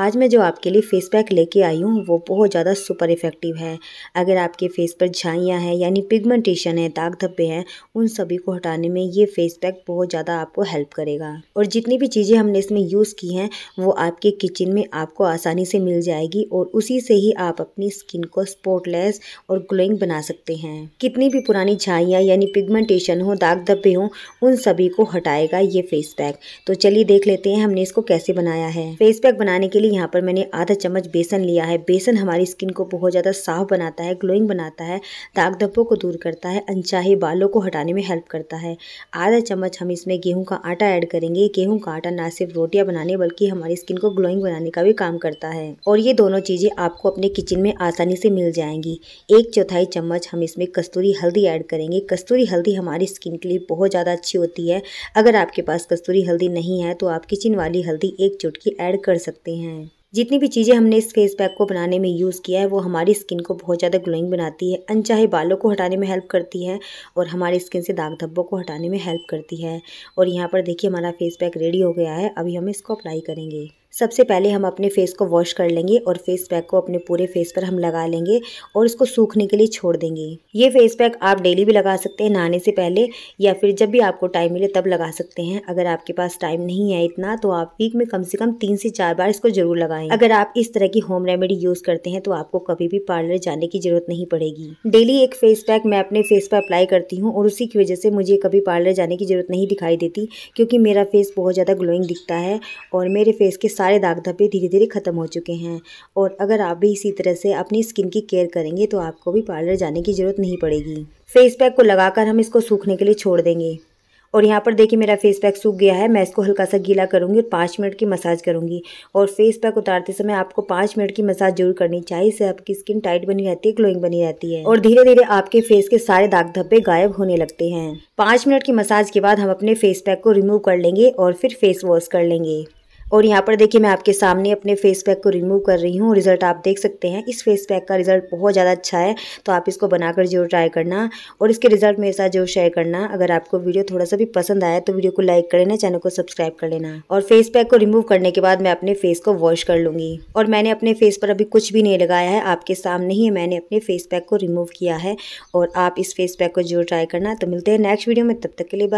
आज मैं जो आपके लिए फेस पैक लेके आई हूँ वो बहुत ज़्यादा सुपर इफेक्टिव है अगर आपके फेस पर झाइयाँ हैं यानी पिगमेंटेशन है दाग धब्बे हैं उन सभी को हटाने में ये फेस पैक बहुत ज़्यादा आपको हेल्प करेगा और जितनी भी चीज़ें हमने इसमें यूज़ की हैं वो आपके किचन में आपको आसानी से मिल जाएगी और उसी से ही आप अपनी स्किन को स्पॉटलेस और ग्लोइंग बना सकते हैं कितनी भी पुरानी झाइयाँ यानी पिगमेंटेशन हो दाग धब्बे हों उन सभी को हटाएगा ये फेस पैक तो चलिए देख लेते हैं हमने इसको कैसे बनाया है फेस पैक बनाने के लिए लिए यहाँ पर मैंने आधा चम्मच बेसन लिया है बेसन हमारी स्किन को बहुत ज़्यादा साफ बनाता है ग्लोइंग बनाता है दाग धब्बों को दूर करता है अनचाहे बालों को हटाने में हेल्प करता है आधा चम्मच हम इसमें गेहूँ का आटा ऐड करेंगे गेहूँ का आटा ना सिर्फ रोटियाँ बनाने बल्कि हमारी स्किन को ग्लोइंग बनाने का भी काम करता है और ये दोनों चीज़ें आपको अपने किचन में आसानी से मिल जाएंगी एक चौथाई चम्मच हम इसमें कस्तूरी हल्दी ऐड करेंगे कस्तूरी हल्दी हमारी स्किन के लिए बहुत ज़्यादा अच्छी होती है अगर आपके पास कस्तूरी हल्दी नहीं है तो आप किचन वाली हल्दी एक चुटकी ऐड कर सकते हैं जितनी भी चीज़ें हमने इस फेस पैक को बनाने में यूज़ किया है वो हमारी स्किन को बहुत ज़्यादा ग्लोइंग बनाती है अनचाहे बालों को हटाने में हेल्प करती है और हमारी स्किन से दाग धब्बों को हटाने में हेल्प करती है और यहाँ पर देखिए हमारा फेस पैक रेडी हो गया है अभी हम इसको अप्लाई करेंगे सबसे पहले हम अपने फेस को वॉश कर लेंगे और फेस पैक को अपने पूरे फेस पर हम लगा लेंगे और इसको सूखने के लिए छोड़ देंगे ये फेस पैक आप डेली भी लगा सकते हैं नहाने से पहले या फिर जब भी आपको टाइम मिले तब लगा सकते हैं अगर आपके पास टाइम नहीं है इतना तो आप वीक में कम से कम तीन से चार बार इसको जरूर लगाएं अगर आप इस तरह की होम रेमेडी यूज करते हैं तो आपको कभी भी पार्लर जाने की जरूरत नहीं पड़ेगी डेली एक फेस पैक मैं अपने फेस पर अप्लाई करती हूँ और उसी की वजह से मुझे कभी पार्लर जाने की जरूरत नहीं दिखाई देती क्योंकि मेरा फेस बहुत ज़्यादा ग्लोइंग दिखता है और मेरे फेस के साथ सारे दाग धब्बे धीरे धीरे ख़त्म हो चुके हैं और अगर आप भी इसी तरह से अपनी स्किन की केयर करेंगे तो आपको भी पार्लर जाने की ज़रूरत नहीं पड़ेगी फेस पैक को लगाकर हम इसको सूखने के लिए छोड़ देंगे और यहाँ पर देखिए मेरा फेस पैक सूख गया है मैं इसको हल्का सा गीला करूँगी और पाँच मिनट की मसाज करूँगी और फेस पैक उतारते समय आपको पाँच मिनट की मसाज जरूर करनी चाहिए इससे आपकी स्किन टाइट बनी रहती है ग्लोइंग बनी रहती है और धीरे धीरे आपके फेस के सारे दाग धब्बे गायब होने लगते हैं पाँच मिनट की मसाज के बाद हम अपने फेस पैक को रिमूव कर लेंगे और फिर फेस वॉश कर लेंगे और यहाँ पर देखिए मैं आपके सामने अपने फेस पैक को रिमूव कर रही हूँ रिज़ल्ट आप देख सकते हैं इस फेस पैक का रिज़ल्ट बहुत ज़्यादा अच्छा है तो आप इसको बनाकर जरूर ट्राई करना और इसके रिज़ल्ट मेरे साथ जरूर शेयर करना अगर आपको वीडियो थोड़ा सा भी पसंद आया तो वीडियो को लाइक कर लेना चैनल को सब्सक्राइब कर लेना और फेस पैक को रिमूव करने के बाद मैं अपने फेस को वॉश कर लूँगी और मैंने अपने फेस पर अभी कुछ भी नहीं लगाया है आपके सामने ही मैंने अपने फेस पैक को रिमूव किया है और आप इस फेस पैक को जरूर ट्राई करना तो मिलते हैं नेक्स्ट वीडियो में तब तक के लिए